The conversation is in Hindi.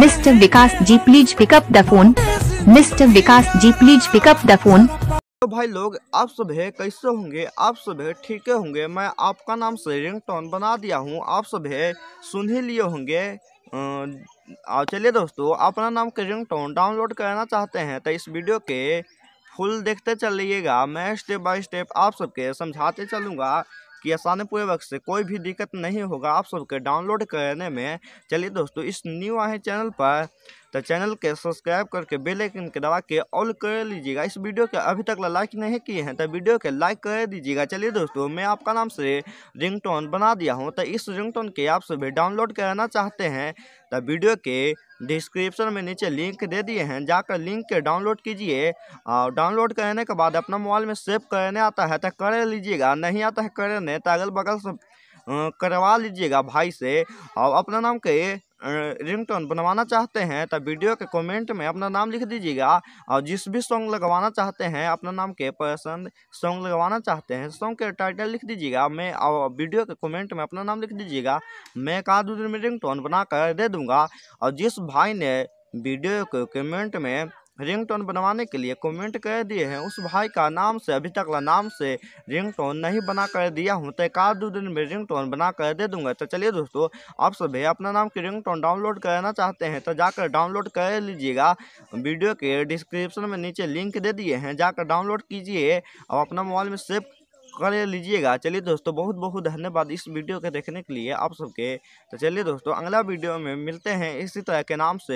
mister Vikas ji please pick up the phone mister Vikas ji please pick up the phone तो भाई लोग आप सब है कैसे होंगे आप सब है ठीक होंगे मैं आपका नाम से रिंग टोन बना दिया हूँ आप सब है सुन ही लिए होंगे चलिए दोस्तों अपना नाम के रिंग टोन डाउनलोड करना चाहते हैं तो इस वीडियो के फुल देखते चलिएगा मैं स्टेप बाय स्टेप आप सबके समझाते चलूँगा कि आसानी पूर्वक से कोई भी दिक्कत नहीं होगा आप सबके डाउनलोड करने में चलिए दोस्तों इस न्यू आए चैनल पर तो चैनल के सब्सक्राइब करके बेल आइकन के दबा के ऑल कर लीजिएगा इस वीडियो के अभी तक लाइक नहीं किए हैं तो वीडियो के लाइक कर दीजिएगा चलिए दोस्तों मैं आपका नाम से रिंग बना दिया हूँ तो इस टोन के आप सभी डाउनलोड करना चाहते हैं तो वीडियो के डिस्क्रिप्शन में नीचे लिंक दे दिए हैं जाकर लिंक के डाउनलोड कीजिए और डाउनलोड करने के बाद अपना मोबाइल में सेव करने आता है तो कर लीजिएगा नहीं आता है करने तो अगल बगल से करवा लीजिएगा भाई से और अपना नाम के रिंगटोन बनवाना चाहते हैं तब वीडियो के कमेंट में अपना नाम लिख दीजिएगा और जिस भी सॉन्ग लगवाना चाहते हैं अपना नाम के पसंद सॉन्ग लगवाना चाहते हैं सॉन्ग के टाइटल लिख दीजिएगा मैं और वीडियो के कमेंट में अपना नाम लिख दीजिएगा मैं कहा आध दिन में रिंग टोन बना कर दे दूँगा और जिस भाई ने वीडियो के कमेंट में रिंगटोन बनवाने के लिए कमेंट कर दिए हैं उस भाई का नाम से अभी तक ला नाम से रिंगटोन नहीं बना कर दिया हूँ तो एक आध दो दिन में रिंगटोन बना कर दे दूंगा तो चलिए दोस्तों आप सभी अपना नाम की रिंगटोन डाउनलोड करना चाहते हैं तो जाकर डाउनलोड कर लीजिएगा वीडियो के डिस्क्रिप्शन में नीचे लिंक दे दिए हैं जाकर डाउनलोड कीजिए और अपना मोबाइल में सेव कर लीजिएगा चलिए दोस्तों बहुत बहुत धन्यवाद इस वीडियो के देखने के लिए आप सबके तो चलिए दोस्तों अगला वीडियो में मिलते हैं इसी तरह के नाम से